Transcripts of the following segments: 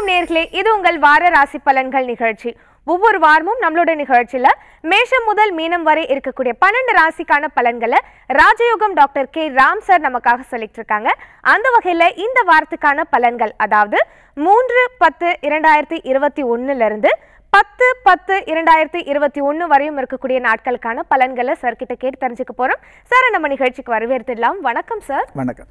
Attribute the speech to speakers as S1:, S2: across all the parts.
S1: வணக்கம் நேர்களே இது உங்கள் வார ராசி பலன்கள் நிகழ்ச்சி ஒவ்வொரு வாரமும் நம்மளோட நிகழ்ச்சியில மேஷம் முதல் மீனம் வரை இருக்கக்கூடிய பன்னெண்டு ராசிக்கான பலன்களை ராஜயோகம் டாக்டர் கே ராம் சார் நமக்காக சொல்லிட்டு இருக்காங்க அந்த வகையில இந்த வாரத்துக்கான பலன்கள் அதாவது மூன்று பத்து இரண்டாயிரத்தி இருபத்தி ஒன்னுல இருந்து பத்து பத்து இரண்டாயிரத்தி இருபத்தி ஒன்னு வரையும் இருக்கக்கூடிய நாட்களுக்கான பலன்களை சார் கிட்ட கேட்டு தெரிஞ்சுக்க போறோம் சார் நம்ம நிகழ்ச்சிக்கு வரவேற்றுடலாம் வணக்கம் சார்
S2: வணக்கம்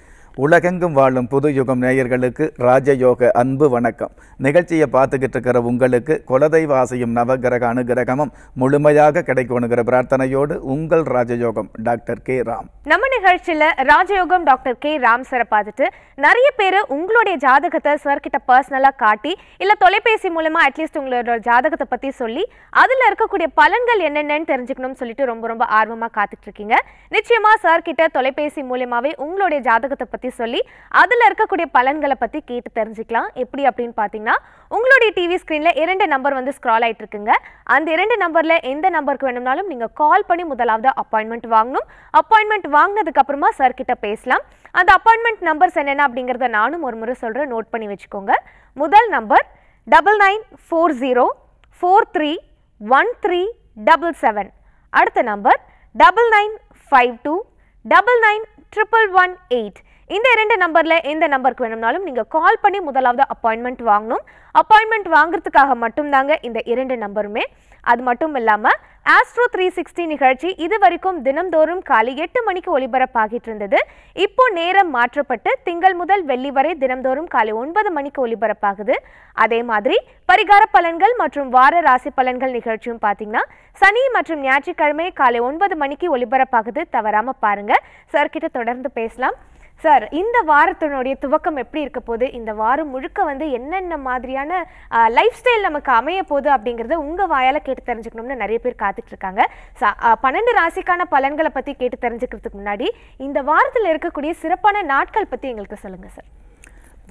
S2: உலகெங்கும் வாழும் புது யுகம் நேயர்களுக்கு ராஜயோக அன்பு வணக்கம் நிகழ்ச்சியை பார்த்துக்கிட்டு இருக்கிற உங்களுக்கு குலதெய்வாசையும் நவகிரக அனுகிரகமும் முழுமையாக கிடைக்கணுங்கிற பிரார்த்தனையோடு உங்கள் ராஜயோகம் டாக்டர் கே ராம்
S1: நம்ம நிகழ்ச்சியில ராஜயோகம் டாக்டர் கே ராம் சார பார்த்துட்டு நிறைய பேர் உங்களுடைய ஜாதகத்தை சார்கிட்ட பர்சனலா காட்டி இல்லை தொலைபேசி மூலமா அட்லீஸ்ட் உங்களோட ஜாதகத்தை பற்றி சொல்லி அதுல இருக்கக்கூடிய பலன்கள் என்னென்னு தெரிஞ்சுக்கணும்னு சொல்லிட்டு ரொம்ப ரொம்ப ஆர்வமாக காத்துட்டு இருக்கீங்க சார் சார்கிட்ட தொலைபேசி மூலியமாகவே உங்களுடைய ஜாதகத்தை பற்றி பத்தி சொல்லி அதுல இருக்கக்கூடிய பலன்களை பத்தி கேட்டு தெரிஞ்சுக்கலாம் எப்படி அப்படின்னு பாத்தீங்கன்னா உங்களுடைய டிவி ஸ்கிரீன்ல இரண்டு நம்பர் வந்து ஸ்க்ரால் ஆயிட்டு இருக்குங்க அந்த இரண்டு நம்பர்ல எந்த நம்பருக்கு வேணும்னாலும் நீங்க கால் பண்ணி முதலாவது அப்பாயின்மெண்ட் வாங்கணும் அப்பாயின்மெண்ட் அப்புறமா சார் கிட்ட பேசலாம் அந்த அப்பாயின்மெண்ட் நம்பர்ஸ் என்னென்ன அப்படிங்கறத நானும் ஒரு முறை சொல்றேன் நோட் பண்ணி வச்சுக்கோங்க முதல் number double nine four zero four three one three double seven அடுத்த number double nine five two double nine triple one eight இந்த இரண்டு நம்பர்ல எந்த நம்பருக்கு வேணும்னாலும் நீங்க கால் பண்ணி முதலாவது அப்பாயின்மெண்ட் வாங்கணும் அப்பாயின்மெண்ட் வாங்குறதுக்காக மட்டும்தாங்க இந்த இரண்டு நம்பருமே அது மட்டும் இல்லாமல் ஆஸ்ட்ரோ த்ரீ சிக்ஸ்டி நிகழ்ச்சி இது வரைக்கும் தினம்தோறும் காலை எட்டு மணிக்கு ஒளிபரப்பாகிட்டு இருந்தது இப்போ நேரம் மாற்றப்பட்டு திங்கள் முதல் வெள்ளி வரை தினந்தோறும் காலை ஒன்பது மணிக்கு ஒளிபரப்பாகுது அதே மாதிரி பரிகார பலன்கள் மற்றும் வார ராசி பலன்கள் நிகழ்ச்சியும் பார்த்தீங்கன்னா சனி மற்றும் ஞாயிற்றுக்கிழமை காலை ஒன்பது மணிக்கு ஒளிபரப்பாகுது தவறாம பாருங்க சார்கிட்ட தொடர்ந்து பேசலாம் சார் இந்த வாரத்தினுடைய துவக்கம் எப்படி இருக்க போது இந்த வாரம் முழுக்க வந்து என்னென்ன மாதிரியான லைஃப் ஸ்டைல் நமக்கு அமைய போது அப்படிங்கிறத உங்கள் வாயால் கேட்டு தெரிஞ்சுக்கணும்னு நிறைய பேர் காத்துட்டு இருக்காங்க பன்னெண்டு ராசிக்கான பலன்களை பற்றி கேட்டு தெரிஞ்சுக்கிறதுக்கு முன்னாடி இந்த வாரத்தில் இருக்கக்கூடிய சிறப்பான நாட்கள் பற்றி எங்களுக்கு சொல்லுங்கள் சார்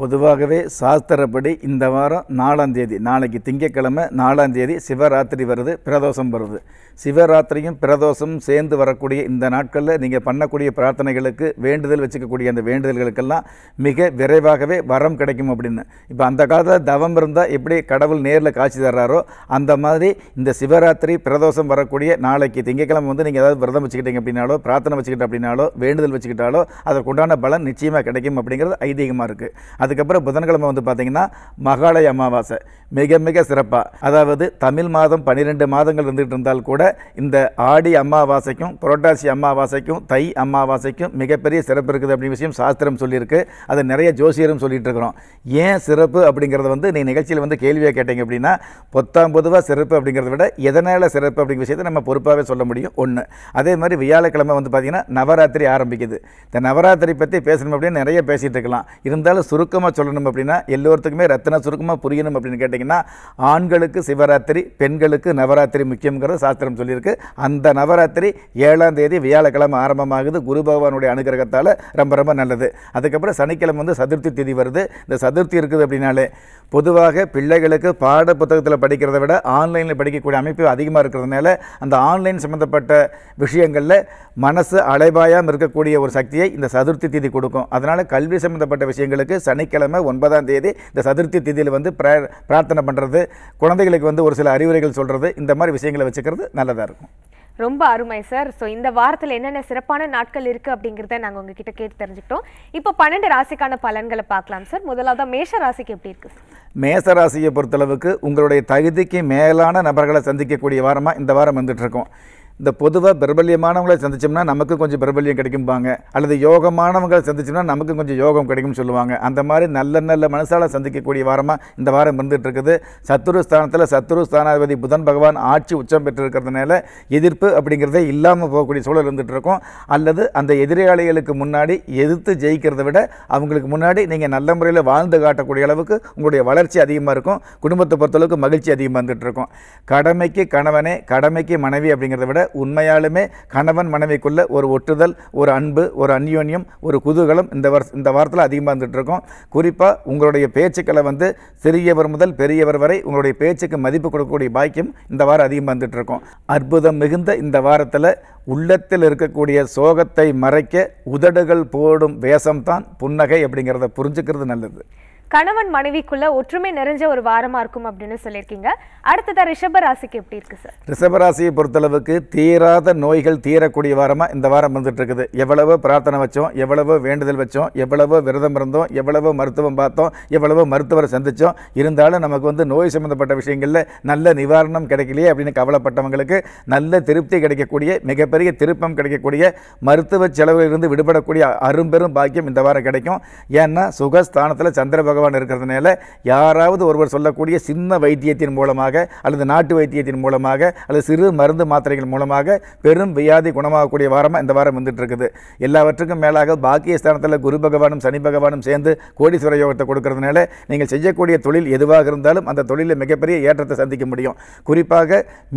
S2: பொதுவாகவே சாஸ்திரப்படி இந்த வாரம் நாலாம் தேதி நாளைக்கு திங்கக்கிழமை நாலாம் தேதி சிவராத்திரி வருது பிரதோஷம் வருது சிவராத்திரியும் பிரதோஷமும் சேர்ந்து வரக்கூடிய இந்த நாட்களில் நீங்கள் பண்ணக்கூடிய பிரார்த்தனைகளுக்கு வேண்டுதல் வச்சுக்கக்கூடிய அந்த வேண்டுதல்களுக்கெல்லாம் மிக விரைவாகவே வரம் கிடைக்கும் அப்படின்னு இப்போ அந்த காலத்தில் தவம் இருந்தால் எப்படி கடவுள் நேரில் காட்சி தர்றாரோ அந்த மாதிரி இந்த சிவராத்திரி பிரதோஷம் வரக்கூடிய நாளைக்கு திங்கக்கிழமை வந்து நீங்கள் ஏதாவது விரதம் வச்சுக்கிட்டீங்க அப்படின்னாலோ பிரார்த்தனை வச்சுக்கிட்டோம் அப்படின்னாலோ வேண்டுதல் வச்சுக்கிட்டாலோ அதற்குண்டான பலன் நிச்சயமாக கிடைக்கும் அப்படிங்கிறது ஐதீகமாக இருக்குது அதுக்கப்புறம் புதன்கிழமை வந்து பார்த்திங்கன்னா மகாலய அமாவாசை மிக மிக சிறப்பாக அதாவது தமிழ் மாதம் பன்னிரெண்டு மாதங்கள் இருந்துகிட்டு இருந்தால் கூட இந்த ஆடி அமாவாசைக்கும் புரட்டாசி அமாவாசைக்கும் தை அமாவாசைக்கும் மிகப்பெரிய சிறப்பு இருக்குது அப்படிங்கிற விஷயம் சாஸ்திரம் சொல்லியிருக்கு அதை நிறைய ஜோசியரும் சொல்லிகிட்டு இருக்கிறோம் ஏன் சிறப்பு அப்படிங்கிறத வந்து நீ நிகழ்ச்சியில் வந்து கேள்வியாக கேட்டீங்க அப்படின்னா பொத்தாம் பொதுவாக சிறப்பு அப்படிங்கிறத விட எதனால் சிறப்பு அப்படிங்கிற விஷயத்தை நம்ம பொறுப்பாகவே சொல்ல முடியும் ஒன்று அதே மாதிரி வியாழக்கிழமை வந்து பார்த்திங்கன்னா நவராத்திரி ஆரம்பிக்குது இந்த நவராத்திரி பற்றி பேசணும் அப்படின்னு நிறைய பேசிகிட்டு இருக்கலாம் இருந்தாலும் சுருக்கமாக சொல்லணும் அப்படின்னா எல்லோருத்துக்குமே ரத்தன சுருக்கமாக புரியணும் அப்படின்னு கேட்டிங்கன்னா ஆண்களுக்கு சிவராத்திரி பெண்களுக்கு நவராத்திரி முக்கியங்கிறத சாஸ்திரம் அப்படின்னு சொல்லியிருக்கு அந்த நவராத்திரி ஏழாம் தேதி வியாழக்கிழமை ஆரம்பமாகுது குரு பகவானுடைய அனுகிரகத்தால் ரொம்ப ரொம்ப நல்லது அதுக்கப்புறம் சனிக்கிழமை வந்து சதுர்த்தி திதி வருது இந்த சதுர்த்தி இருக்குது அப்படின்னாலே பொதுவாக பிள்ளைகளுக்கு பாட புத்தகத்தில் படிக்கிறத விட ஆன்லைனில் படிக்கக்கூடிய அமைப்பு அதிகமாக இருக்கிறதுனால அந்த ஆன்லைன் சம்மந்தப்பட்ட விஷயங்களில் மனசு அலைபாயாமல் இருக்கக்கூடிய ஒரு சக்தியை இந்த சதுர்த்தி திதி கொடுக்கும் அதனால் கல்வி சம்மந்தப்பட்ட விஷயங்களுக்கு சனிக்கிழமை ஒன்பதாம் தேதி இந்த சதுர்த்தி திதியில் வந்து பிரார்த்தனை பண்ணுறது குழந்தைகளுக்கு வந்து ஒரு சில அறிவுரைகள் சொல்கிறது இந்த மாதிரி விஷயங்களை வச்சுக்கிறது நல்லதாக இருக்கும்
S1: ரொம்ப அருமை சார் ஸோ இந்த வாரத்தில் என்னென்ன சிறப்பான நாட்கள் இருக்குது அப்படிங்கிறத நாங்கள் உங்ககிட்ட கேட்டு தெரிஞ்சுக்கிட்டோம் இப்போ பன்னெண்டு ராசிக்கான பலன்களை பார்க்கலாம் சார் முதலாவது மேஷ ராசிக்கு எப்படி இருக்குது
S2: மேச ராசியை பொறுத்தளவுக்கு உங்களுடைய தகுதிக்கு மேலான நபர்களை சந்திக்கக்கூடிய வாரமாக இந்த வாரம் வந்துட்டுருக்கோம் இந்த பொதுவாக பிரபல்யமானவங்களை சந்திச்சோம்னா நமக்கு கொஞ்சம் பிரபல்யம் கிடைக்கும்பாங்க அல்லது யோகமானவங்களை சந்திச்சோம்னா நமக்கு கொஞ்சம் யோகம் கிடைக்கும்னு சொல்லுவாங்க அந்த மாதிரி நல்ல நல்ல மனசால் சந்திக்கக்கூடிய வாரமாக இந்த வாரம் இருந்துகிட்ருக்குது இருக்குது சத்துரு ஸ்தானத்தில் சத்துரு ஸ்தானாதிபதி புதன் பகவான் ஆட்சி உச்சம் பெற்றிருக்கிறதுனால எதிர்ப்பு அப்படிங்கிறதே இல்லாமல் போகக்கூடிய சூழல் இருந்துகிட்டு இருக்கும் அல்லது அந்த எதிரியாளிகளுக்கு முன்னாடி எதிர்த்து ஜெயிக்கிறத விட அவங்களுக்கு முன்னாடி நீங்கள் நல்ல முறையில் வாழ்ந்து காட்டக்கூடிய அளவுக்கு உங்களுடைய வளர்ச்சி அதிகமாக இருக்கும் குடும்பத்தை பொறுத்தளவுக்கு மகிழ்ச்சி அதிகமாக இருந்துகிட்டு இருக்கும் கடமைக்கு கணவனே கடமைக்கு மனைவி அப்படிங்கிறத விட உண்மையாலுமே கணவன் மனைவிக்குள்ள ஒரு ஒட்டுதல் ஒரு அன்பு ஒரு அந்யோன்யம் ஒரு குதூகலம் இந்த வர் இந்த வாரத்தில் அதிகமாக இருந்துகிட்ருக்கோம் குறிப்பாக உங்களுடைய பேச்சுக்களை வந்து சிறியவர் முதல் பெரியவர் வரை உங்களுடைய பேச்சுக்கு மதிப்பு கொடுக்கக்கூடிய பாக்கியம் இந்த வாரம் அதிகமாக இருக்கோம் அற்புதம் மிகுந்த இந்த வாரத்தில் உள்ளத்தில் இருக்கக்கூடிய சோகத்தை மறைக்க உதடுகள் போடும் வேஷம்தான் புன்னகை அப்படிங்கிறத புரிஞ்சுக்கிறது நல்லது
S1: கணவன் மனைவிக்குள்ள ஒற்றுமை நிறைஞ்ச ஒரு வாரமாக இருக்கும் அப்படின்னு சொல்லியிருக்கீங்க அடுத்ததா ரிஷப ராசிக்கு எப்படி இருக்கு
S2: சார் ராசியை பொறுத்தளவுக்கு தீராத நோய்கள் தீரக்கூடிய வாரமாக இந்த வாரம் வந்துட்டு இருக்குது எவ்வளவோ பிரார்த்தனை வச்சோம் எவ்வளவோ வேண்டுதல் வச்சோம் எவ்வளவோ விரதம் இருந்தோம் எவ்வளவோ மருத்துவம் பார்த்தோம் எவ்வளவோ மருத்துவரை சந்திச்சோம் இருந்தாலும் நமக்கு வந்து நோய் சம்மந்தப்பட்ட விஷயங்களில் நல்ல நிவாரணம் கிடைக்கலையே அப்படின்னு கவலைப்பட்டவங்களுக்கு நல்ல திருப்தி கிடைக்கக்கூடிய மிகப்பெரிய திருப்பம் கிடைக்கக்கூடிய மருத்துவ செலவிலிருந்து விடுபடக்கூடிய அரும்பெரும் பாக்கியம் இந்த வாரம் கிடைக்கும் ஏன்னா சுகஸ்தானத்தில் சந்திர பகவான் இருக்கிறதுனால யாராவது ஒருவர் சொல்லக்கூடிய சின்ன வைத்தியத்தின் மூலமாக அல்லது நாட்டு வைத்தியத்தின் மூலமாக அல்லது சிறு மருந்து மாத்திரைகள் மூலமாக பெரும் வியாதி குணமாகக்கூடிய வாரமாக இந்த வாரம் வந்துட்டு இருக்குது எல்லாவற்றுக்கும் மேலாக பாக்கிய ஸ்தானத்தில் குரு பகவானும் சனி பகவானும் சேர்ந்து கோடீஸ்வர யோகத்தை கொடுக்கறதுனால நீங்கள் செய்யக்கூடிய தொழில் எதுவாக இருந்தாலும் அந்த தொழிலில் மிகப்பெரிய ஏற்றத்தை சந்திக்க முடியும் குறிப்பாக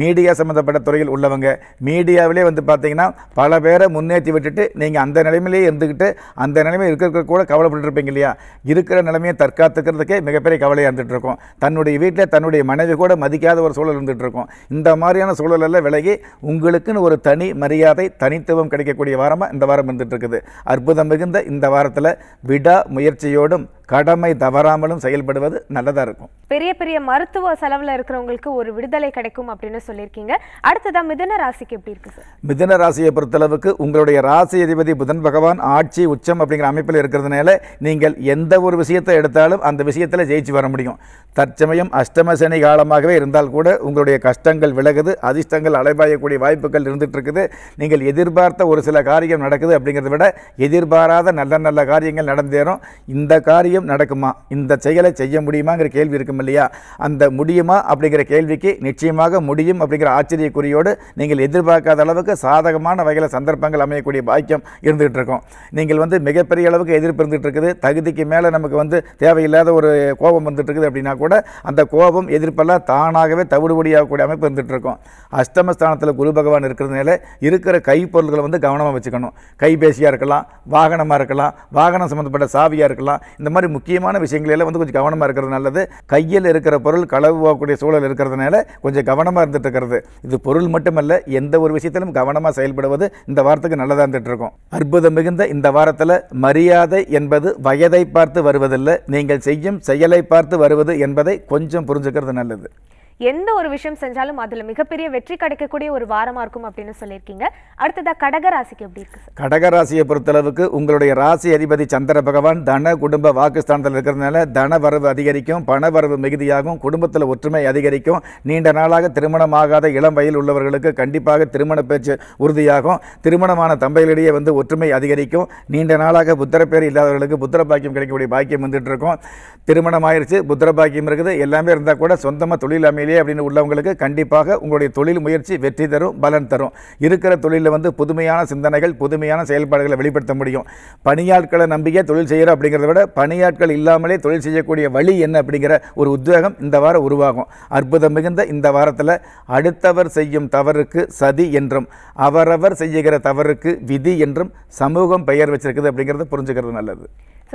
S2: மீடியா சம்மந்தப்பட்ட துறையில் உள்ளவங்க மீடியாவிலே வந்து பார்த்தீங்கன்னா பல பேரை முன்னேற்றி விட்டுட்டு நீங்கள் அந்த நிலைமையிலேயே இருந்துக்கிட்டு அந்த நிலைமை இருக்கிற கூட கவலைப்பட்டு இருப்பீங்க இல்லையா இருக்கிற நிலைமையை தற்க தற்காத்துக்கிறதுக்கே மிகப்பெரிய கவலையாக இருந்துகிட்டு இருக்கும் தன்னுடைய வீட்டில் தன்னுடைய மனைவி கூட மதிக்காத ஒரு சூழல் இருந்துகிட்டு இருக்கும் இந்த மாதிரியான சூழலெல்லாம் விலகி உங்களுக்குன்னு ஒரு தனி மரியாதை தனித்துவம் கிடைக்கக்கூடிய வாரமாக இந்த வாரம் இருந்துகிட்டு இருக்குது அற்புதம் மிகுந்த இந்த வாரத்தில் விடா முயற்சியோடும் கடமை தவறாமலும் செயல்படுவது நல்லதாக இருக்கும்
S1: பெரிய பெரிய மருத்துவ செலவில் இருக்கிறவங்களுக்கு ஒரு விடுதலை கிடைக்கும் அப்படின்னு சொல்லியிருக்கீங்க அடுத்ததான் மிதன ராசிக்கு எப்படி இருக்கு
S2: மிதன ராசியை பொறுத்தளவுக்கு உங்களுடைய ராசி அதிபதி புதன் பகவான் ஆட்சி உச்சம் அப்படிங்கிற அமைப்பில் இருக்கிறதுனால நீங்கள் எந்த ஒரு விஷயத்தை எடுத்தாலும் அந்த விஷயத்தில் ஜெயிச்சு வர முடியும் தற்சமயம் அஷ்டம சனி காலமாகவே இருந்தால் கூட உங்களுடைய கஷ்டங்கள் விலகுது அதிர்ஷ்டங்கள் அலைபாயக்கூடிய வாய்ப்புகள் இருந்துட்டு இருக்குது நீங்கள் எதிர்பார்த்த ஒரு சில காரியம் நடக்குது அப்படிங்கிறத விட எதிர்பாராத நல்ல நல்ல காரியங்கள் நடந்தேறும் இந்த காரியம் காரியம் நடக்குமா இந்த செயலை செய்ய முடியுமாங்கிற கேள்வி இருக்கும் இல்லையா அந்த முடியுமா அப்படிங்கிற கேள்விக்கு நிச்சயமாக முடியும் அப்படிங்கிற ஆச்சரியக்குறியோடு நீங்கள் எதிர்பார்க்காத அளவுக்கு சாதகமான வகையில் சந்தர்ப்பங்கள் அமையக்கூடிய பாக்கியம் இருந்துகிட்டு இருக்கும் நீங்கள் வந்து மிகப்பெரிய அளவுக்கு எதிர்ப்பு இருந்துகிட்டு இருக்குது தகுதிக்கு மேலே நமக்கு வந்து தேவையில்லாத ஒரு கோபம் வந்துட்டு இருக்குது அப்படின்னா கூட அந்த கோபம் எதிர்ப்பெல்லாம் தானாகவே தவிடுபடியாகக்கூடிய அமைப்பு இருந்துகிட்டு இருக்கும் அஷ்டமஸ்தானத்தில் குரு பகவான் இருக்கிறதுனால இருக்கிற கைப்பொருள்களை வந்து கவனமாக வச்சுக்கணும் கைபேசியாக இருக்கலாம் வாகனமாக இருக்கலாம் வாகனம் சம்மந்தப்பட்ட சாவியாக இருக்கலாம் இந்த மாதிரி மாதிரி முக்கியமான விஷயங்களெல்லாம் வந்து கொஞ்சம் கவனமாக இருக்கிறது நல்லது கையில் இருக்கிற பொருள் களவு போகக்கூடிய சூழல் இருக்கிறதுனால கொஞ்சம் கவனமாக இருந்துட்டு இருக்கிறது இது பொருள் மட்டுமல்ல எந்த ஒரு விஷயத்திலும் கவனமாக செயல்படுவது இந்த வாரத்துக்கு நல்லதாக இருந்துட்டு இருக்கும் அற்புதம் மிகுந்த இந்த வாரத்தில் மரியாதை என்பது வயதை பார்த்து வருவதில்லை நீங்கள் செய்யும் செயலை பார்த்து வருவது என்பதை கொஞ்சம் புரிஞ்சுக்கிறது நல்லது
S1: எந்த ஒரு விஷயம் செஞ்சாலும் அதில் மிகப்பெரிய வெற்றி கிடைக்கக்கூடிய ஒரு வாரமாக இருக்கும் அப்படின்னு சொல்லியிருக்கீங்க அடுத்ததா கடகராசிக்கு எப்படி இருக்கு
S2: கடகராசியை பொறுத்தளவுக்கு உங்களுடைய ராசி அதிபதி சந்திர பகவான் தன குடும்ப வாக்குஸ்தானத்தில் இருக்கிறதுனால தன வரவு அதிகரிக்கும் பண வரவு மிகுதியாகும் குடும்பத்தில் ஒற்றுமை அதிகரிக்கும் நீண்ட நாளாக திருமணமாகாத இளம் வயல் உள்ளவர்களுக்கு கண்டிப்பாக திருமண பேச்சு உறுதியாகும் திருமணமான தம்பைகளிடையே வந்து ஒற்றுமை அதிகரிக்கும் நீண்ட நாளாக புத்திரப்பேர் இல்லாதவர்களுக்கு புத்திர பாக்கியம் கிடைக்கக்கூடிய பாக்கியம் வந்துட்டு இருக்கும் திருமணம் ஆயிடுச்சு புத்திர பாக்கியம் இருக்குது எல்லாமே இருந்தால் கூட சொந்தமாக தொழில் அமைய மேலே அப்படின்னு உள்ளவங்களுக்கு கண்டிப்பாக உங்களுடைய தொழில் முயற்சி வெற்றி தரும் பலன் தரும் இருக்கிற தொழிலில் வந்து புதுமையான சிந்தனைகள் புதுமையான செயல்பாடுகளை வெளிப்படுத்த முடியும் பணியாட்களை நம்பியே தொழில் செய்கிற அப்படிங்கிறத விட பணியாட்கள் இல்லாமலே தொழில் செய்யக்கூடிய வழி என்ன அப்படிங்கிற ஒரு உத்வேகம் இந்த வாரம் உருவாகும் அற்புதம் மிகுந்த இந்த வாரத்தில் அடுத்தவர் செய்யும் தவறுக்கு சதி என்றும் அவரவர் செய்கிற தவறுக்கு விதி என்றும் சமூகம் பெயர் வச்சிருக்குது அப்படிங்கிறத புரிஞ்சுக்கிறது நல்லது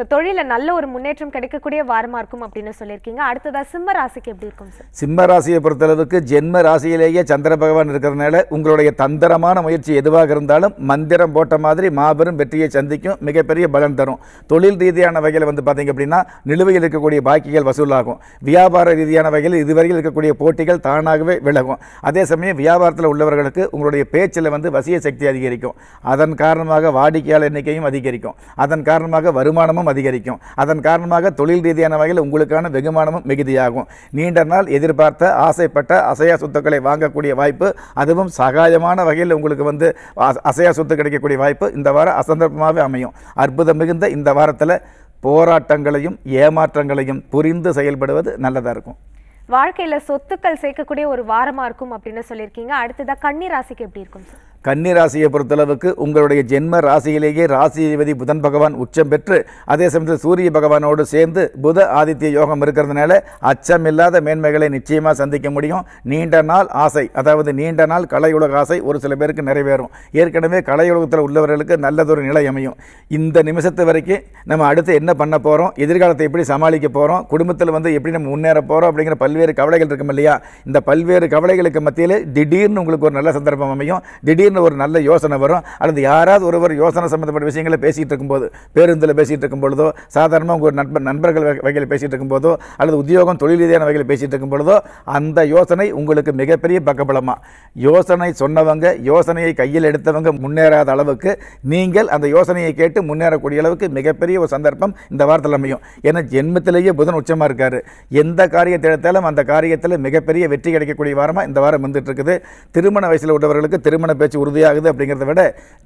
S1: ஸோ தொழிலில் நல்ல ஒரு முன்னேற்றம் கிடைக்கக்கூடிய வாரமாக இருக்கும் அப்படின்னு சொல்லியிருக்கீங்க அடுத்ததாக சிம்ம ராசிக்கு எப்படி இருக்கும் சார்
S2: சிம்ம ராசியை பொறுத்தளவுக்கு ஜென்ம ராசியிலேயே சந்திர பகவான் இருக்கிறதுனால உங்களுடைய தந்திரமான முயற்சி எதுவாக இருந்தாலும் மந்திரம் போட்ட மாதிரி மாபெரும் வெற்றியை சந்திக்கும் மிகப்பெரிய பலன் தரும் தொழில் ரீதியான வகையில் வந்து பார்த்தீங்க அப்படின்னா நிலுவையில் இருக்கக்கூடிய பாக்கிகள் வசூலாகும் வியாபார ரீதியான வகையில் இதுவரையில் இருக்கக்கூடிய போட்டிகள் தானாகவே விலகும் அதே சமயம் வியாபாரத்தில் உள்ளவர்களுக்கு உங்களுடைய பேச்சில் வந்து வசிய சக்தி அதிகரிக்கும் அதன் காரணமாக வாடிக்கையாளர் எண்ணிக்கையும் அதிகரிக்கும் அதன் காரணமாக வருமானமும் வருமானம் அதிகரிக்கும் அதன் காரணமாக தொழில் ரீதியான வகையில் உங்களுக்கான வெகுமானமும் மிகுதியாகும் நீண்ட நாள் எதிர்பார்த்த ஆசைப்பட்ட அசையா சொத்துக்களை வாங்கக்கூடிய வாய்ப்பு அதுவும் சகாயமான வகையில் உங்களுக்கு வந்து அசையா சொத்து கிடைக்கக்கூடிய வாய்ப்பு இந்த வாரம் அசந்தர்ப்பமாகவே அமையும் அற்புதம் மிகுந்த இந்த வாரத்தில் போராட்டங்களையும் ஏமாற்றங்களையும் புரிந்து செயல்படுவது நல்லதாக இருக்கும்
S1: வாழ்க்கையில் சொத்துக்கள் சேர்க்கக்கூடிய ஒரு வாரமாக இருக்கும் அப்படின்னு சொல்லியிருக்கீங்க அடுத்ததாக கன்னி ராசிக்கு எப்படி இருக்கும்
S2: ராசியை பொறுத்தளவுக்கு உங்களுடைய ஜென்ம ராசியிலேயே ராசிபதி புதன் பகவான் உச்சம் பெற்று அதே சமயத்தில் சூரிய பகவானோடு சேர்ந்து புத ஆதித்ய யோகம் இருக்கிறதுனால அச்சமில்லாத மேன்மைகளை நிச்சயமாக சந்திக்க முடியும் நீண்ட நாள் ஆசை அதாவது நீண்ட நாள் கலையுலக ஆசை ஒரு சில பேருக்கு நிறைவேறும் ஏற்கனவே கலையுலகத்தில் உள்ளவர்களுக்கு நல்லதொரு நிலை அமையும் இந்த நிமிஷத்து வரைக்கும் நம்ம அடுத்து என்ன பண்ண போகிறோம் எதிர்காலத்தை எப்படி சமாளிக்க போகிறோம் குடும்பத்தில் வந்து எப்படி நம்ம முன்னேற போகிறோம் அப்படிங்கிற பல்வேறு கவலைகள் இருக்கும் இல்லையா இந்த பல்வேறு கவலைகளுக்கு மத்தியில் திடீர்னு உங்களுக்கு ஒரு நல்ல சந்தர்ப்பம் அமையும் திடீர் திடீர்னு ஒரு நல்ல யோசனை வரும் அல்லது யாராவது ஒருவர் யோசனை சம்மந்தப்பட்ட விஷயங்களை பேசிகிட்டு இருக்கும்போது பேருந்தில் பேசிகிட்டு இருக்கும் பொழுதோ சாதாரணமாக உங்கள் நண்பர் நண்பர்கள் வகையில் பேசிகிட்டு இருக்கும்போதோ அல்லது உத்தியோகம் தொழில் ரீதியான வகையில் பேசிகிட்டு இருக்கும் பொழுதோ அந்த யோசனை உங்களுக்கு மிகப்பெரிய பக்கபலமாக யோசனை சொன்னவங்க யோசனையை கையில் எடுத்தவங்க முன்னேறாத அளவுக்கு நீங்கள் அந்த யோசனையை கேட்டு முன்னேறக்கூடிய அளவுக்கு மிகப்பெரிய ஒரு சந்தர்ப்பம் இந்த வாரத்தில் அமையும் ஏன்னா ஜென்மத்திலேயே புதன் உச்சமாக இருக்கார் எந்த காரியத்தை எடுத்தாலும் அந்த காரியத்தில் மிகப்பெரிய வெற்றி கிடைக்கக்கூடிய வாரமாக இந்த வாரம் வந்துட்டு இருக்குது திருமண வயசில் உள்ளவர்களுக்கு திருமண பேச்சு வெற்றி உறுதியாகுது அப்படிங்கிறத விட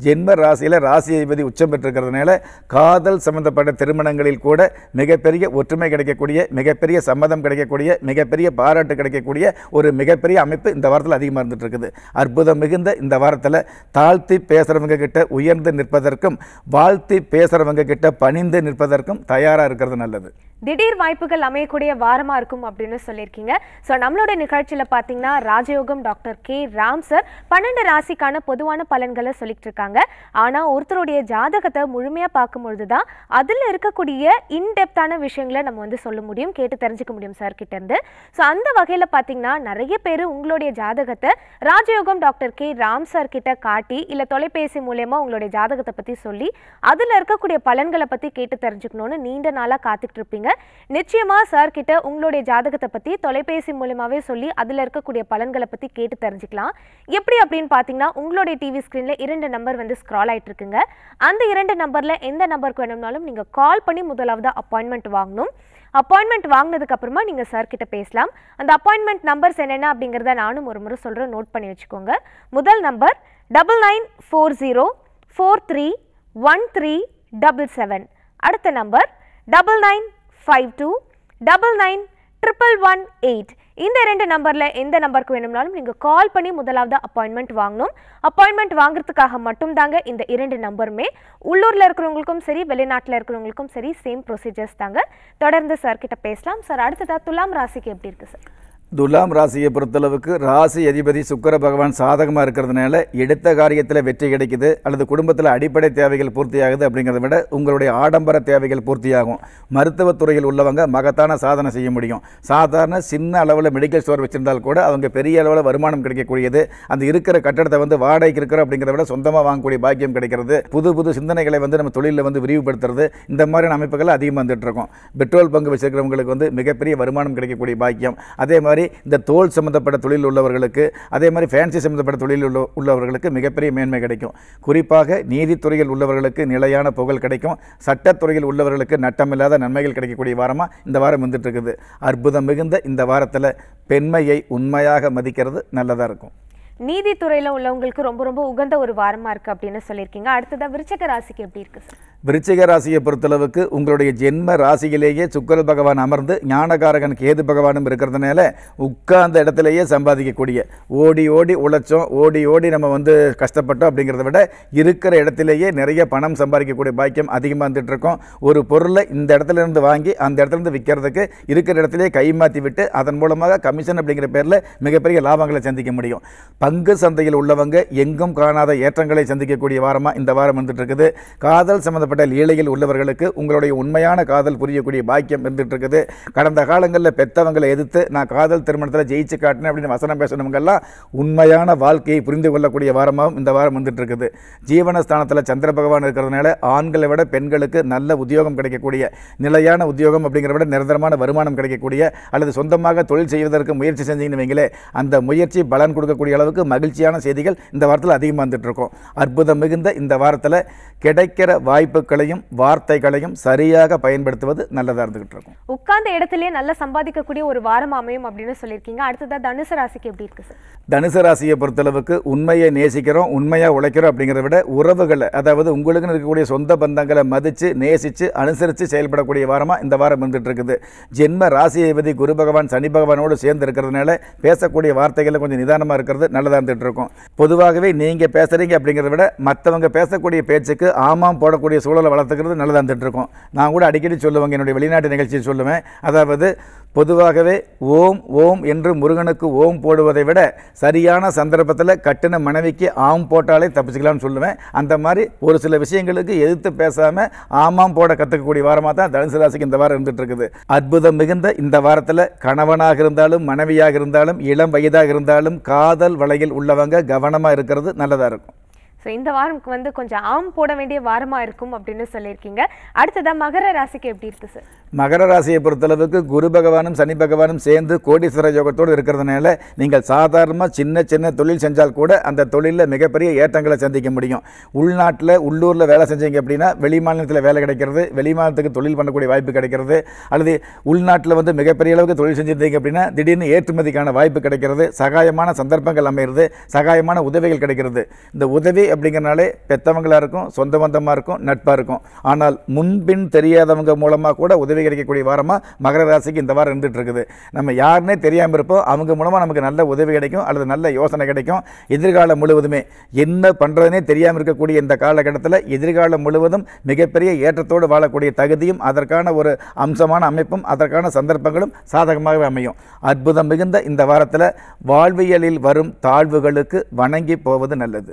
S2: ஜென்ம ராசியில் ராசி அதிபதி உச்சம் பெற்றிருக்கிறதுனால காதல் சம்பந்தப்பட்ட திருமணங்களில் கூட மிகப்பெரிய ஒற்றுமை கிடைக்கக்கூடிய மிகப்பெரிய சம்மதம் கிடைக்கக்கூடிய மிகப்பெரிய பாராட்டு கிடைக்கக்கூடிய ஒரு மிகப்பெரிய அமைப்பு இந்த வாரத்தில் அதிகமாக இருந்துட்டு இருக்குது அற்புதம் மிகுந்த இந்த வாரத்தில் தாழ்த்தி பேசுகிறவங்க கிட்ட உயர்ந்து நிற்பதற்கும் வாழ்த்தி பேசுகிறவங்க கிட்ட பணிந்து நிற்பதற்கும் தயாராக இருக்கிறது நல்லது
S1: திடீர் வாய்ப்புகள் அமையக்கூடிய வாரமாக இருக்கும் அப்படின்னு சொல்லியிருக்கீங்க ஸோ நம்மளோட நிகழ்ச்சியில் பார்த்தீங்கன்னா ராஜயோகம் டாக்டர் கே ராம் சார் பன்னெண்டு ராசிக்கான பொதுவான பலன்களை சொல்லிட்டு இருக்காங்க ஆனால் ஒருத்தருடைய ஜாதகத்தை முழுமையாக பார்க்கும்பொழுது தான் அதில் இருக்கக்கூடிய இன்டெப்த்தான விஷயங்களை நம்ம வந்து சொல்ல முடியும் கேட்டு தெரிஞ்சுக்க முடியும் சார் கிட்டேருந்து ஸோ அந்த வகையில் பார்த்தீங்கன்னா நிறைய பேர் உங்களுடைய ஜாதகத்தை ராஜயோகம் டாக்டர் கே ராம் சார் கிட்ட காட்டி இல்லை தொலைபேசி மூலயமா உங்களுடைய ஜாதகத்தை பற்றி சொல்லி அதில் இருக்கக்கூடிய பலன்களை பற்றி கேட்டு தெரிஞ்சுக்கணும்னு நீண்ட நாளாக காத்துட்டு இருப்பீங்க நிச்சயமா சார் கிட்ட உங்களுடைய ஜாதகத்தை பத்தி தொலைபேசி மூலமாகவே சொல்லி அதுல இருக்கக்கூடிய பலன்களை பத்தி கேட்டு தெரிஞ்சுக்கலாம் எப்படி அப்படின்னு பார்த்தீங்கன்னா உங்களுடைய டிவி ஸ்க்ரீனில் இரண்டு நம்பர் வந்து ஸ்க்ரால் ஆயிட்டு இருக்குங்க அந்த இரண்டு நம்பர்ல எந்த நம்பருக்கு வேணும்னாலும் நீங்க கால் பண்ணி முதலாவது அப்பாயின்மெண்ட் வாங்கணும் அப்பாயின்மெண்ட் வாங்கினதுக்கு அப்புறமா நீங்க சார் கிட்ட பேசலாம் அந்த அப்பாயின்மெண்ட் நம்பர்ஸ் என்னென்ன அப்படிங்கிறத நானும் ஒரு முறை சொல்கிறேன் நோட் பண்ணி வச்சுக்கோங்க முதல் number double nine four zero four three one three double seven அடுத்த number double nine five two double nine triple one eight இந்த ரெண்டு நம்பரில் எந்த நம்பருக்கு வேணும்னாலும் நீங்கள் கால் பண்ணி முதலாவது அப்பாயின்மெண்ட் வாங்கணும் அப்பாயின்மெண்ட் வாங்குறதுக்காக மட்டும்தாங்க இந்த இரண்டு நம்பருமே உள்ளூரில் இருக்கிறவங்களுக்கும் சரி வெளிநாட்டில் இருக்கிறவங்களுக்கும் சரி சேம் ப்ரொசீஜர்ஸ் தாங்க தொடர்ந்து சார் பேசலாம் சார் அடுத்ததாக துலாம் ராசிக்கு எப்படி இருக்குது சார்
S2: துலாம் ராசியை பொறுத்தளவுக்கு ராசி அதிபதி சுக்கர பகவான் சாதகமாக இருக்கிறதுனால எடுத்த காரியத்தில் வெற்றி கிடைக்குது அல்லது குடும்பத்தில் அடிப்படை தேவைகள் பூர்த்தியாகுது அப்படிங்கிறத விட உங்களுடைய ஆடம்பர தேவைகள் பூர்த்தியாகும் மருத்துவத்துறையில் உள்ளவங்க மகத்தான சாதனை செய்ய முடியும் சாதாரண சின்ன அளவில் மெடிக்கல் ஸ்டோர் வச்சுருந்தால் கூட அவங்க பெரிய அளவில் வருமானம் கிடைக்கக்கூடியது அந்த இருக்கிற கட்டடத்தை வந்து வாடகைக்கு இருக்கிற அப்படிங்கிறத விட சொந்தமாக வாங்கக்கூடிய பாக்கியம் கிடைக்கிறது புது புது சிந்தனைகளை வந்து நம்ம தொழிலில் வந்து விரிவுபடுத்துறது இந்த மாதிரியான அமைப்புகள் அதிகமாக வந்துட்டு இருக்கும் பெட்ரோல் பங்கு வச்சிருக்கிறவங்களுக்கு வந்து மிகப்பெரிய வருமானம் கிடைக்கக்கூடிய பாக்கியம் அதே மாதிரி மாதிரி இந்த தோல் சம்மந்தப்பட்ட தொழில் உள்ளவர்களுக்கு அதே மாதிரி ஃபேன்சி சம்மந்தப்பட்ட தொழில் உள்ள உள்ளவர்களுக்கு மிகப்பெரிய மேன்மை கிடைக்கும் குறிப்பாக நீதித்துறையில் உள்ளவர்களுக்கு நிலையான புகழ் கிடைக்கும் சட்டத்துறையில் உள்ளவர்களுக்கு நட்டமில்லாத நன்மைகள் கிடைக்கக்கூடிய வாரமாக இந்த வாரம் வந்துட்டு இருக்குது அற்புதம் மிகுந்த இந்த வாரத்தில் பெண்மையை உண்மையாக மதிக்கிறது நல்லதாக இருக்கும்
S1: நீதித்துறையில் உள்ளவங்களுக்கு ரொம்ப ரொம்ப உகந்த ஒரு வாரமாக இருக்குது அப்படின்னு சொல்லியிருக்கீங்க அடுத்ததா விருச்சக ராசிக்கு எப்படி இருக்குது சார்
S2: விருச்சிக ராசியை பொறுத்தளவுக்கு உங்களுடைய ஜென்ம ராசியிலேயே சுக்கர பகவான் அமர்ந்து ஞானகாரகன் கேது பகவானும் இருக்கிறதுனால உட்கார்ந்த இடத்துலையே சம்பாதிக்கக்கூடிய ஓடி ஓடி உழைச்சோம் ஓடி ஓடி நம்ம வந்து கஷ்டப்பட்டோம் அப்படிங்கிறத விட இருக்கிற இடத்துலையே நிறைய பணம் சம்பாதிக்கக்கூடிய பாக்கியம் அதிகமாக வந்துட்டு இருக்கோம் ஒரு பொருளை இந்த இடத்துல இருந்து வாங்கி அந்த இடத்துலேருந்து விற்கிறதுக்கு இருக்கிற இடத்துலையே கைமாற்றி விட்டு அதன் மூலமாக கமிஷன் அப்படிங்கிற பேரில் மிகப்பெரிய லாபங்களை சந்திக்க முடியும் பங்கு சந்தையில் உள்ளவங்க எங்கும் காணாத ஏற்றங்களை சந்திக்கக்கூடிய வாரமாக இந்த வாரம் வந்துட்டு இருக்குது காதல் சம்மந்தப்பட்ட லீலையில் உள்ளவர்களுக்கு உங்களுடைய உண்மையான காதல் புரியக்கூடிய பாக்கியம் இருந்துட்டு இருக்குது கடந்த காலங்களில் பெற்றவங்களை எதிர்த்து நான் காதல் திருமணத்தில் ஜெயிச்சு காட்டினேன் அப்படின்னு வசனம் பேசணுங்கெல்லாம் உண்மையான வாழ்க்கையை புரிந்து கொள்ளக்கூடிய வாரமாகவும் இந்த வாரம் வந்துட்டு இருக்குது ஜீவனஸ்தானத்தில் சந்திர பகவான் இருக்கிறதுனால ஆண்களை விட பெண்களுக்கு நல்ல உத்தியோகம் கிடைக்கக்கூடிய நிலையான உத்தியோகம் அப்படிங்கிற விட நிரந்தரமான வருமானம் கிடைக்கக்கூடிய அல்லது சொந்தமாக தொழில் செய்வதற்கு முயற்சி செஞ்சீங்கன்னு வைங்களே அந்த முயற்சி பலன் கொடுக்கக்கூடிய அளவுக்கு அளவுக்கு மகிழ்ச்சியான செய்திகள் இந்த வாரத்தில் அதிகமாக வந்துட்டுருக்கோம் அற்புதம் மிகுந்த இந்த வாரத்தில் கிடைக்கிற வாய்ப்புகளையும் வார்த்தைகளையும் சரியாக பயன்படுத்துவது நல்லதாக இருந்துகிட்டு இருக்கும்
S1: உட்கார்ந்த இடத்துலயே நல்லா சம்பாதிக்கக்கூடிய ஒரு வாரம் அமையும் அப்படின்னு சொல்லியிருக்கீங்க அடுத்ததாக தனுசு ராசிக்கு எப்படி இருக்கு சார்
S2: தனுசு ராசியை பொறுத்தளவுக்கு உண்மையை நேசிக்கிறோம் உண்மையாக உழைக்கிறோம் அப்படிங்கிறத விட உறவுகளை அதாவது உங்களுக்குன்னு இருக்கக்கூடிய சொந்த பந்தங்களை மதித்து நேசித்து அனுசரித்து செயல்படக்கூடிய வாரமாக இந்த வாரம் இருந்துகிட்டு இருக்குது ஜென்ம பதி குரு பகவான் சனி பகவானோடு சேர்ந்து இருக்கிறதுனால பேசக்கூடிய வார்த்தைகளை கொஞ்சம் நிதானமாக இருக்கிறது நல்ல நல்லதாக இருந்துகிட்டு இருக்கும் பொதுவாகவே நீங்கள் பேசுகிறீங்க அப்படிங்கிறத விட மற்றவங்க பேசக்கூடிய பேச்சுக்கு ஆமாம் போடக்கூடிய சூழலை வளர்த்துக்கிறது நல்லதாக இருந்துகிட்டு இருக்கும் நான் கூட அடிக்கடி சொல்லுவேங்க என்னுடைய வெளிநாட்டு நிகழ்ச்சியை சொல்லுவேன் அதாவது பொதுவாகவே ஓம் ஓம் என்று முருகனுக்கு ஓம் போடுவதை விட சரியான சந்தர்ப்பத்தில் கட்டின மனைவிக்கு ஆம் போட்டாலே தப்பிச்சுக்கலாம்னு சொல்லுவேன் அந்த மாதிரி ஒரு சில விஷயங்களுக்கு எதிர்த்து பேசாமல் ஆமாம் போட கற்றுக்கக்கூடிய வாரமாக தான் தனுசு ராசிக்கு இந்த வாரம் இருந்துகிட்டு இருக்குது அற்புதம் மிகுந்த இந்த வாரத்தில் கணவனாக இருந்தாலும் மனைவியாக இருந்தாலும் இளம் வயதாக இருந்தாலும் காதல் வலையில் உள்ளவங்க கவனமாக இருக்கிறது நல்லதாக இருக்கும்
S1: ஸோ இந்த வாரம் வந்து கொஞ்சம் ஆம் போட வேண்டிய வாரமாக இருக்கும் அப்படின்னு சொல்லியிருக்கீங்க அடுத்ததாக மகர ராசிக்கு எப்படி இருக்குது சார்
S2: மகர ராசியை பொறுத்தளவுக்கு குரு பகவானும் சனி பகவானும் சேர்ந்து கோடீஸ்வர யோகத்தோடு இருக்கிறதுனால நீங்கள் சாதாரணமாக சின்ன சின்ன தொழில் செஞ்சால் கூட அந்த தொழிலில் மிகப்பெரிய ஏற்றங்களை சந்திக்க முடியும் உள்நாட்டில் உள்ளூரில் வேலை செஞ்சீங்க அப்படின்னா வெளிமாநிலத்தில் வேலை கிடைக்கிறது வெளிமாநிலத்துக்கு தொழில் பண்ணக்கூடிய வாய்ப்பு கிடைக்கிறது அல்லது உள்நாட்டில் வந்து மிகப்பெரிய அளவுக்கு தொழில் செஞ்சுருந்தீங்க அப்படின்னா திடீர்னு ஏற்றுமதிக்கான வாய்ப்பு கிடைக்கிறது சகாயமான சந்தர்ப்பங்கள் அமைகிறது சகாயமான உதவிகள் கிடைக்கிறது இந்த உதவி அப்படிங்கிறனாலே பெற்றவங்களாக இருக்கும் சொந்த பந்தமாக இருக்கும் நட்பாக இருக்கும் ஆனால் முன்பின் தெரியாதவங்க மூலமாக கூட உதவி கிடைக்கக்கூடிய வாரமாக மகர ராசிக்கு இந்த வாரம் இருந்துகிட்டு இருக்குது நம்ம யாருன்னே தெரியாமல் இருப்போம் அவங்க மூலமாக நமக்கு நல்ல உதவி கிடைக்கும் அல்லது நல்ல யோசனை கிடைக்கும் எதிர்காலம் முழுவதுமே என்ன பண்ணுறதுனே தெரியாமல் இருக்கக்கூடிய இந்த காலகட்டத்தில் எதிர்காலம் முழுவதும் மிகப்பெரிய ஏற்றத்தோடு வாழக்கூடிய தகுதியும் அதற்கான ஒரு அம்சமான அமைப்பும் அதற்கான சந்தர்ப்பங்களும் சாதகமாகவே அமையும் அற்புதம் மிகுந்த இந்த வாரத்தில் வாழ்வியலில் வரும் தாழ்வுகளுக்கு வணங்கி போவது நல்லது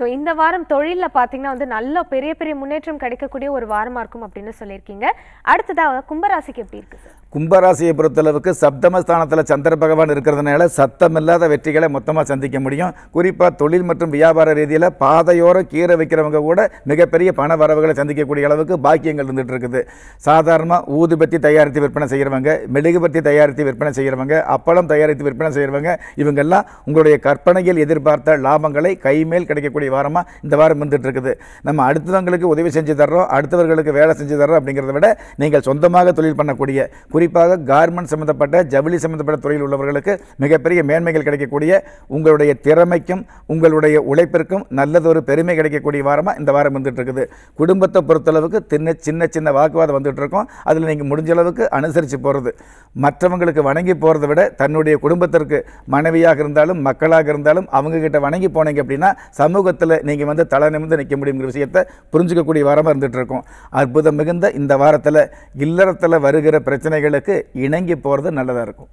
S1: ஸோ இந்த வாரம் தொழிலில் பார்த்தீங்கன்னா வந்து நல்ல பெரிய பெரிய முன்னேற்றம் கிடைக்கக்கூடிய ஒரு வாரமாக இருக்கும் அப்படின்னு சொல்லியிருக்கீங்க அடுத்ததாக கும்பராசிக்கு எப்படி இருக்குது
S2: கும்பராசியை பொறுத்தளவுக்கு சப்தமஸ்தானத்தில் சந்திர பகவான் இருக்கிறதுனால சத்தமில்லாத வெற்றிகளை மொத்தமாக சந்திக்க முடியும் குறிப்பாக தொழில் மற்றும் வியாபார ரீதியில் பாதையோரம் கீரை வைக்கிறவங்க கூட மிகப்பெரிய பண வரவுகளை சந்திக்கக்கூடிய அளவுக்கு பாக்கியங்கள் இருந்துகிட்டு இருக்குது சாதாரணமாக ஊதுபத்தி தயாரித்து விற்பனை செய்கிறவங்க மெழுகுபத்தி தயாரித்து விற்பனை செய்கிறவங்க அப்பளம் தயாரித்து விற்பனை செய்கிறவங்க இவங்கெல்லாம் உங்களுடைய கற்பனையில் எதிர்பார்த்த லாபங்களை கைமேல் கிடைக்கக்கூடிய வாரமாக இந்த வாரம் இருந்துகிட்டு இருக்குது நம்ம அடுத்தவங்களுக்கு உதவி செஞ்சு தர்றோம் அடுத்தவர்களுக்கு வேலை செஞ்சு தர்றோம் அப்படிங்கிறத விட நீங்கள் சொந்தமாக தொழில் பண்ணக்கூடிய குறிப்பாக கார்மெண்ட் சம்மந்தப்பட்ட ஜவுளி சம்மந்தப்பட்ட துறையில் உள்ளவர்களுக்கு மிகப்பெரிய மேன்மைகள் கிடைக்கக்கூடிய உங்களுடைய திறமைக்கும் உங்களுடைய உழைப்பிற்கும் நல்லதொரு பெருமை கிடைக்கக்கூடிய வாரமாக இந்த வாரம் வந்துட்டு இருக்குது குடும்பத்தை பொறுத்தளவுக்கு சின்ன சின்ன சின்ன வாக்குவாதம் வந்துட்டு இருக்கோம் அதில் நீங்கள் முடிஞ்ச அளவுக்கு அனுசரித்து போகிறது மற்றவங்களுக்கு வணங்கி போகிறத விட தன்னுடைய குடும்பத்திற்கு மனைவியாக இருந்தாலும் மக்களாக இருந்தாலும் அவங்கக்கிட்ட வணங்கி போனீங்க அப்படின்னா சமூகத்தில் நீங்கள் வந்து தலை நிமிர்ந்து நிற்க முடியுங்கிற விஷயத்தை புரிஞ்சுக்கக்கூடிய வாரமாக இருந்துகிட்டு இருக்கோம் அற்புதம் மிகுந்த இந்த வாரத்தில் இல்லறத்தில் வருகிற பிரச்சனைகள் அவர்களுக்கு இணங்கி போகிறது நல்லதாக இருக்கும்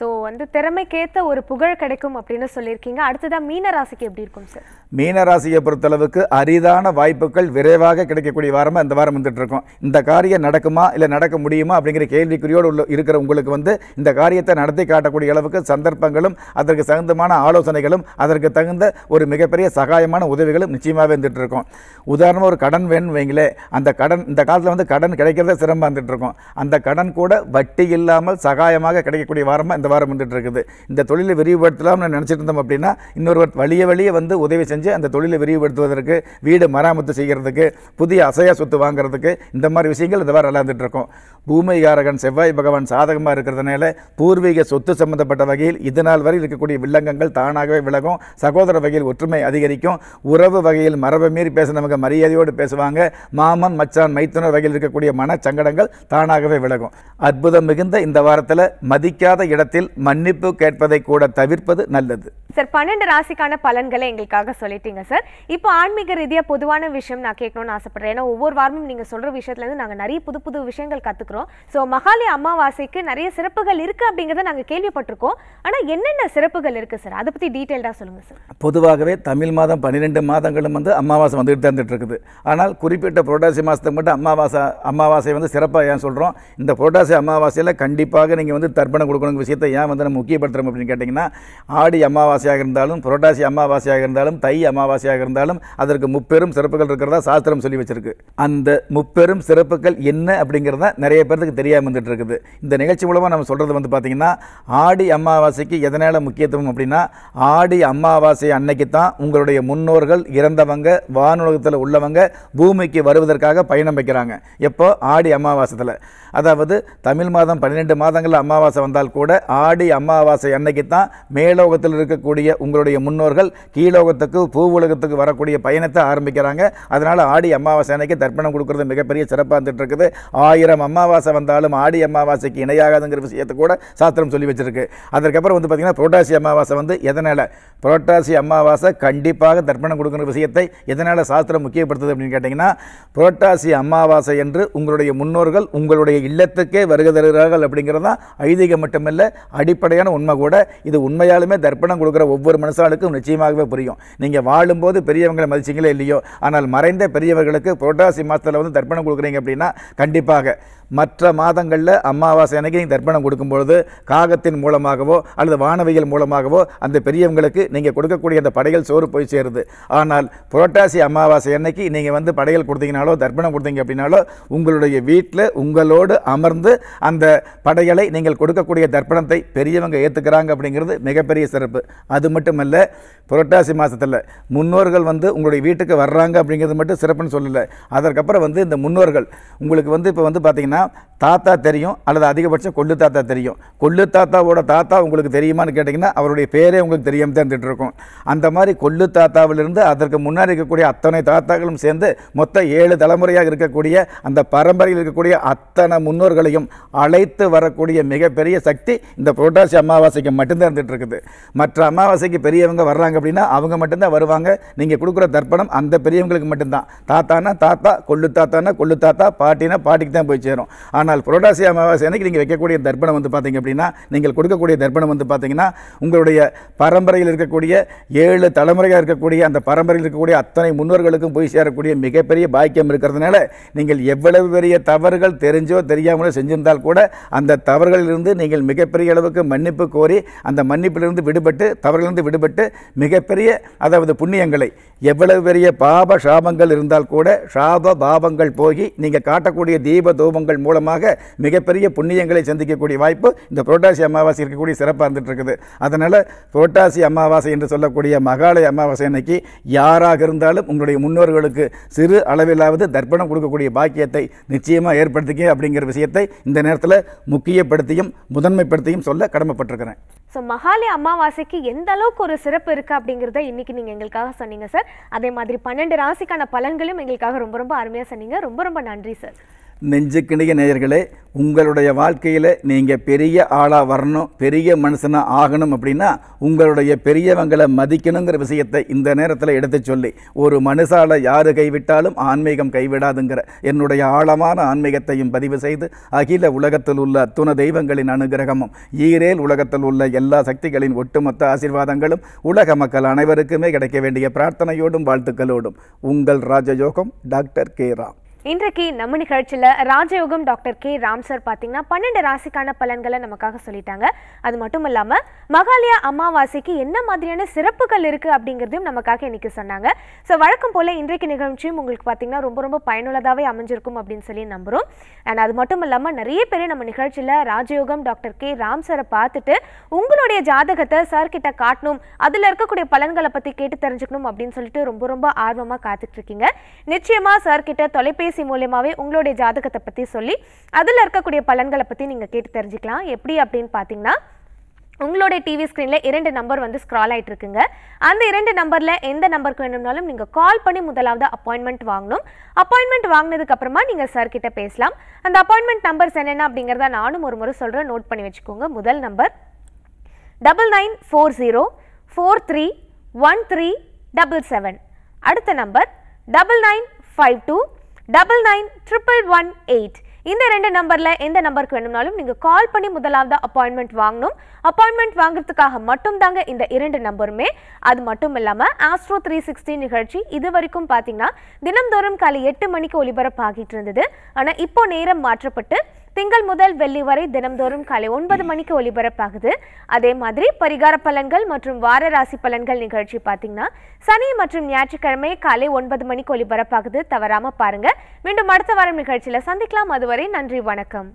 S1: ஸோ வந்து திறமைக்கேற்ற ஒரு புகழ் கிடைக்கும் அப்படின்னு சொல்லியிருக்கீங்க அடுத்ததாக மீனராசிக்கு எப்படி இருக்கும் சார்
S2: மீனராசியை பொறுத்தளவுக்கு அரிதான வாய்ப்புகள் விரைவாக கிடைக்கக்கூடிய வாரமாக இந்த வாரம் வந்துட்டு இருக்கோம் இந்த காரியம் நடக்குமா இல்லை நடக்க முடியுமா அப்படிங்கிற கேள்விக்குறியோடு உள்ள இருக்கிற உங்களுக்கு வந்து இந்த காரியத்தை நடத்தி காட்டக்கூடிய அளவுக்கு சந்தர்ப்பங்களும் அதற்கு தகுந்தமான ஆலோசனைகளும் அதற்கு தகுந்த ஒரு மிகப்பெரிய சகாயமான உதவிகளும் நிச்சயமாக வந்துட்டு இருக்கோம் உதாரணமாக ஒரு கடன் வேணும் வைங்களே அந்த கடன் இந்த காலத்தில் வந்து கடன் கிடைக்கிறத சிரமம் வந்துட்டு இருக்கோம் அந்த கடன் கூட வட்டி இல்லாமல் சகாயமாக கிடைக்கக்கூடிய வாரமாக இந்த வாரம் வந்துட்டு இருக்குது இந்த தொழிலை விரிவுபடுத்தலாம்னு நினச்சிட்டு இருந்தோம் அப்படின்னா இன்னொருவர் வழிய வழியே வந்து உதவி செஞ்சு அந்த தொழிலை விரிவுபடுத்துவதற்கு வீடு மராமத்து செய்கிறதுக்கு புதிய அசையா சொத்து வாங்குறதுக்கு இந்த மாதிரி விஷயங்கள் இந்த வாரம் விளாண்டுட்ருக்கோம் பூமிகாரகன் செவ்வாய் பகவான் சாதகமாக இருக்கிறதுனால பூர்வீக சொத்து சம்பந்தப்பட்ட வகையில் இதனால் வரை இருக்கக்கூடிய வில்லங்கங்கள் தானாகவே விலகும் சகோதர வகையில் ஒற்றுமை அதிகரிக்கும் உறவு வகையில் மரபு மீறி பேச நமக்கு மரியாதையோடு பேசுவாங்க மாமன் மச்சான் மைத்துனர் வகையில் இருக்கக்கூடிய மன சங்கடங்கள் தானாகவே விலகும் அற்புதம் மிகுந்த இந்த வாரத்தில் மதிக்காத இடத்தில் நேரத்தில் மன்னிப்பு கேட்பதை கூட தவிர்ப்பது நல்லது
S1: சார் பன்னெண்டு ராசிக்கான பலன்களை எங்களுக்காக சொல்லிட்டீங்க சார் இப்போ ஆன்மீக ரீதியாக பொதுவான விஷயம் நான் கேட்கணும்னு ஆசைப்படுறேன் ஏன்னா ஒவ்வொரு வாரமும் நீங்கள் சொல்கிற விஷயத்துலேருந்து நாங்கள் நிறைய புது புது விஷயங்கள் கற்றுக்குறோம் ஸோ மகாலி அமாவாசைக்கு நிறைய சிறப்புகள் இருக்குது அப்படிங்கிறத நாங்கள் கேள்விப்பட்டிருக்கோம் ஆனால் என்னென்ன சிறப்புகள் இருக்குது சார் அதை பற்றி டீட்டெயில்டாக சொல்லுங்கள் சார்
S2: பொதுவாகவே தமிழ் மாதம் பன்னிரெண்டு மாதங்களும் வந்து அமாவாசை வந்துட்டு தந்துட்டு இருக்குது ஆனால் குறிப்பிட்ட புரட்டாசி மாதத்துக்கு மட்டும் அமாவாசை அமாவாசை வந்து சிறப்பாக ஏன் சொல்கிறோம் இந்த புரட்டாசி அமாவாசையில் கண்டிப்பாக நீங்கள் வந்து தர்ப்பணம் கொடுக்கணுங்க விஷயத்தை ஏன் வந்து நம்ம முக்கியப்படுத்துகிறோம் அப்படின்னு கேட்டிங்கன்னா ஆடி அமாவாசையாக இருந்தாலும் புரட்டாசி அமாவாசையாக இருந்தாலும் தை அமாவாசையாக இருந்தாலும் அதற்கு முப்பெரும் சிறப்புகள் இருக்கிறதா சாஸ்திரம் சொல்லி வச்சிருக்கு அந்த முப்பெரும் சிறப்புகள் என்ன அப்படிங்கிறத நிறைய பேர்த்துக்கு தெரியாமல் வந்துட்டு இருக்குது இந்த நிகழ்ச்சி மூலமாக நம்ம சொல்கிறது வந்து பார்த்திங்கன்னா ஆடி அமாவாசைக்கு எதனால் முக்கியத்துவம் அப்படின்னா ஆடி அமாவாசை அன்னைக்கு தான் உங்களுடைய முன்னோர்கள் இறந்தவங்க வானுலகத்தில் உள்ளவங்க பூமிக்கு வருவதற்காக பயணம் வைக்கிறாங்க எப்போ ஆடி அமாவாசத்தில் அதாவது தமிழ் மாதம் பன்னிரெண்டு மாதங்களில் அமாவாசை வந்தால் கூட ஆடி அமாவாசை அன்னைக்கு தான் மேலோகத்தில் இருக்கக்கூடிய உங்களுடைய முன்னோர்கள் கீழோகத்துக்கு பூவுலகத்துக்கு வரக்கூடிய பயணத்தை ஆரம்பிக்கிறாங்க அதனால் ஆடி அமாவாசை அன்னைக்கு தர்ப்பணம் கொடுக்குறது மிகப்பெரிய சிறப்பாக இருந்துட்டு இருக்குது ஆயிரம் அமாவாசை வந்தாலும் ஆடி அமாவாசைக்கு இணையாகாதுங்கிற விஷயத்தை கூட சாஸ்திரம் சொல்லி வச்சிருக்கு அதற்கப்புறம் வந்து பார்த்திங்கன்னா புரோட்டாசி அமாவாசை வந்து எதனால் புரோட்டாசி அமாவாசை கண்டிப்பாக தர்ப்பணம் கொடுக்குற விஷயத்தை எதனால் சாஸ்திரம் முக்கியப்படுத்துது அப்படின்னு கேட்டிங்கன்னா புரோட்டாசி அமாவாசை என்று உங்களுடைய முன்னோர்கள் உங்களுடைய இல்லத்துக்கே வருகை தருகிறார்கள் அப்படிங்கிறது தான் ஐதீகம் மட்டுமில்லை அடிப்படையான உண்மை கூட இது உண்மையாலுமே தர்ப்பணம் கொடுக்குற ஒவ்வொரு மனுஷாளுக்கும் நிச்சயமாகவே புரியும் நீங்கள் வாழும்போது பெரியவங்களை மதிச்சிங்களே இல்லையோ ஆனால் மறைந்த பெரியவர்களுக்கு புரட்டாசி மாதத்தில் வந்து தர்ப்பணம் கொடுக்குறீங்க அப்படின்னா கண்டிப்பாக மற்ற மாதங்களில் அமாவாசை அன்னைக்கு நீங்கள் தர்ப்பணம் கொடுக்கும்பொழுது காகத்தின் மூலமாகவோ அல்லது வானவியல் மூலமாகவோ அந்த பெரியவங்களுக்கு நீங்கள் கொடுக்கக்கூடிய அந்த படைகள் சோறு போய் சேருது ஆனால் புரட்டாசி அமாவாசை அன்னைக்கு நீங்கள் வந்து படைகள் கொடுத்தீங்கனாலோ தர்ப்பணம் கொடுத்தீங்க அப்படின்னாலோ உங்களுடைய வீட்டில் உங்களோடு அமர்ந்து அந்த படைகளை நீங்கள் கொடுக்கக்கூடிய தர்ப்பணத்தை பெரியவங்க ஏற்றுக்கிறாங்க அப்படிங்கிறது மிகப்பெரிய சிறப்பு அது மட்டுமல்ல புரட்டாசி மாதத்தில் முன்னோர்கள் வந்து உங்களுடைய வீட்டுக்கு வர்றாங்க அப்படிங்கிறது மட்டும் சிறப்புன்னு சொல்லலை அதற்கப்புறம் வந்து இந்த முன்னோர்கள் உங்களுக்கு வந்து இப்போ வந்து பார்த்திங்கன்னா கேட்டிங்கன்னா தாத்தா தெரியும் அல்லது அதிகபட்சம் கொள்ளு தாத்தா தெரியும் கொள்ளு தாத்தாவோட தாத்தா உங்களுக்கு தெரியுமான்னு கேட்டிங்கன்னா அவருடைய பேரே உங்களுக்கு தெரியாமல் தான் இருக்கும் அந்த மாதிரி கொள்ளு தாத்தாவிலிருந்து அதற்கு முன்னாடி இருக்கக்கூடிய அத்தனை தாத்தாக்களும் சேர்ந்து மொத்த ஏழு தலைமுறையாக இருக்கக்கூடிய அந்த பரம்பரையில் இருக்கக்கூடிய அத்தனை முன்னோர்களையும் அழைத்து வரக்கூடிய மிகப்பெரிய சக்தி இந்த புரட்டாசி அமாவாசைக்கு மட்டும்தான் இருக்குது மற்ற அமாவாசைக்கு பெரியவங்க வர்றாங்க அப்படின்னா அவங்க மட்டும்தான் வருவாங்க நீங்கள் கொடுக்குற தர்ப்பணம் அந்த பெரியவங்களுக்கு மட்டும்தான் தாத்தானா தாத்தா கொள்ளு தாத்தானா கொள்ளு தாத்தா பாட்டினா பாட்டிக்கு தான் போய் சேரும் ஆனால் புரோட்டாசி அமாவாசை அன்னைக்கு நீங்கள் வைக்கக்கூடிய தர்ப்பணம் வந்து பார்த்தீங்க அப்படின்னா நீங்கள் கொடுக்கக்கூடிய தர்ப்பணம் வந்து பார்த்தீங்கன்னா உங்களுடைய பரம்பரையில் இருக்கக்கூடிய ஏழு தலைமுறையாக இருக்கக்கூடிய அந்த பரம்பரையில் இருக்கக்கூடிய அத்தனை முன்னோர்களுக்கும் போய் சேரக்கூடிய மிகப்பெரிய பாக்கியம் இருக்கிறதுனால நீங்கள் எவ்வளவு பெரிய தவறுகள் தெரிஞ்சோ தெரியாமலோ செஞ்சிருந்தால் கூட அந்த தவறுகளிலிருந்து நீங்கள் மிகப்பெரிய அளவுக்கு மன்னிப்பு கோரி அந்த மன்னிப்பிலிருந்து விடுபட்டு தவறுகளிலிருந்து விடுபட்டு மிகப்பெரிய அதாவது புண்ணியங்களை எவ்வளவு பெரிய பாப சாபங்கள் இருந்தால் கூட சாப பாபங்கள் போகி நீங்கள் காட்டக்கூடிய தீப தூபங்கள் கோயில்கள் மூலமாக மிகப்பெரிய புண்ணியங்களை சந்திக்கக்கூடிய வாய்ப்பு இந்த புரட்டாசி அமாவாசை இருக்கக்கூடிய சிறப்பாக இருந்துட்டு இருக்குது அதனால் புரட்டாசி அமாவாசை என்று சொல்லக்கூடிய மகாலய அமாவாசை அன்னைக்கு யாராக இருந்தாலும் உங்களுடைய முன்னோர்களுக்கு சிறு அளவிலாவது தர்ப்பணம் கொடுக்கக்கூடிய பாக்கியத்தை நிச்சயமாக ஏற்படுத்திக்க அப்படிங்கிற விஷயத்தை இந்த நேரத்தில் முக்கியப்படுத்தியும் முதன்மைப்படுத்தியும் சொல்ல கடமைப்பட்டிருக்கிறேன்
S1: ஸோ மகாலி அமாவாசைக்கு எந்த அளவுக்கு ஒரு சிறப்பு இருக்குது அப்படிங்கிறத இன்றைக்கி நீங்கள் எங்களுக்காக சொன்னீங்க சார் அதே மாதிரி பன்னெண்டு ராசிக்கான பலன்களும் எங்களுக்காக ரொம்ப ரொம்ப அருமையாக சொன்னீங்க ரொம்ப ரொம்ப நன்றி சார்
S2: நெஞ்சுக்கிணிய நேயர்களே உங்களுடைய வாழ்க்கையில் நீங்கள் பெரிய ஆளாக வரணும் பெரிய மனுஷனாக ஆகணும் அப்படின்னா உங்களுடைய பெரியவங்களை மதிக்கணுங்கிற விஷயத்தை இந்த நேரத்தில் எடுத்து சொல்லி ஒரு மனுஷால் யார் கைவிட்டாலும் ஆன்மீகம் கைவிடாதுங்கிற என்னுடைய ஆழமான ஆன்மீகத்தையும் பதிவு செய்து அகில உலகத்தில் உள்ள துண தெய்வங்களின் அனுகிரகமும் ஈரேல் உலகத்தில் உள்ள எல்லா சக்திகளின் ஒட்டுமொத்த ஆசீர்வாதங்களும் உலக மக்கள் அனைவருக்குமே கிடைக்க வேண்டிய பிரார்த்தனையோடும் வாழ்த்துக்களோடும் உங்கள் ராஜயோகம் டாக்டர் கே ராம்
S1: இன்றைக்கு நம்ம நிகழ்ச்சியில் ராஜயோகம் டாக்டர் கே ராம் சார் பார்த்தீங்கன்னா பன்னெண்டு ராசிக்கான பலன்களை நமக்காக சொல்லிட்டாங்க அது மட்டும் இல்லாமல் மகாலயா அமாவாசைக்கு என்ன மாதிரியான சிறப்புகள் இருக்குது அப்படிங்கிறதையும் நமக்காக இன்றைக்கி சொன்னாங்க ஸோ வழக்கம் போல் இன்றைக்கு நிகழ்ச்சியும் உங்களுக்கு பார்த்தீங்கன்னா ரொம்ப ரொம்ப பயனுள்ளதாகவே அமைஞ்சிருக்கும் அப்படின்னு சொல்லி நம்புகிறோம் அண்ட் அது மட்டும் இல்லாமல் நிறைய பேர் நம்ம நிகழ்ச்சியில் ராஜயோகம் டாக்டர் கே ராம் சாரை பார்த்துட்டு உங்களுடைய ஜாதகத்தை சார்கிட்ட காட்டணும் அதில் இருக்கக்கூடிய பலன்களை பற்றி கேட்டு தெரிஞ்சுக்கணும் அப்படின்னு சொல்லிட்டு ரொம்ப ரொம்ப ஆர்வமாக காத்துட்ருக்கீங்க நிச்சயமாக கிட்ட தொலைபேசி தொலைபேசி மூலியமாகவே உங்களுடைய ஜாதகத்தை பற்றி சொல்லி அதில் இருக்கக்கூடிய பலன்களை பற்றி நீங்கள் கேட்டு தெரிஞ்சுக்கலாம் எப்படி அப்படின்னு பார்த்தீங்கன்னா உங்களுடைய டிவி ஸ்க்ரீனில் இரண்டு நம்பர் வந்து ஸ்க்ரால் ஆகிட்டு இருக்குங்க அந்த இரண்டு நம்பரில் எந்த நம்பருக்கு வேணும்னாலும் நீங்கள் கால் பண்ணி முதலாவது அப்பாயின்மெண்ட் வாங்கணும் அப்பாயின்மெண்ட் வாங்கினதுக்கப்புறமா நீங்கள் சார் கிட்ட பேசலாம் அந்த அப்பாயின்மெண்ட் நம்பர்ஸ் என்னென்ன அப்படிங்கிறத நானும் ஒரு முறை சொல்கிறேன் நோட் பண்ணி வச்சுக்கோங்க முதல் number double nine four zero four three one three double seven அடுத்த number double nine five two double nine triple one eight இந்த ரெண்டு நம்பரில் எந்த நம்பருக்கு வேணும்னாலும் நீங்கள் கால் பண்ணி முதலாவது அப்பாயின்மெண்ட் வாங்கணும் அப்பாயின்மெண்ட் வாங்குறதுக்காக மட்டும் தாங்க இந்த இரண்டு நம்பருமே அது மட்டும் இல்லாமல் ஆஸ்ட்ரோ த்ரீ சிக்ஸ்டி நிகழ்ச்சி இது வரைக்கும் பார்த்தீங்கன்னா தினம்தோறும் காலை எட்டு மணிக்கு ஒலிபரப்பாகிட்டு இருந்தது ஆனால் இப்போ நேரம் மாற்றப்பட்டு திங்கள் முதல் வெள்ளி வரை தினம்தோறும் காலை ஒன்பது மணிக்கு ஒலிபரப்பாகுது அதே மாதிரி பரிகார பலன்கள் மற்றும் வார ராசி பலன்கள் நிகழ்ச்சி பார்த்தீங்கன்னா சனி மற்றும் ஞாயிற்றுக்கிழமை காலை ஒன்பது மணிக்கு ஒலிபரப்பாகுது தவறாம பாருங்க மீண்டும் அடுத்த வாரம் நிகழ்ச்சியில் சந்திக்கலாம் அதுவரை நன்றி வணக்கம்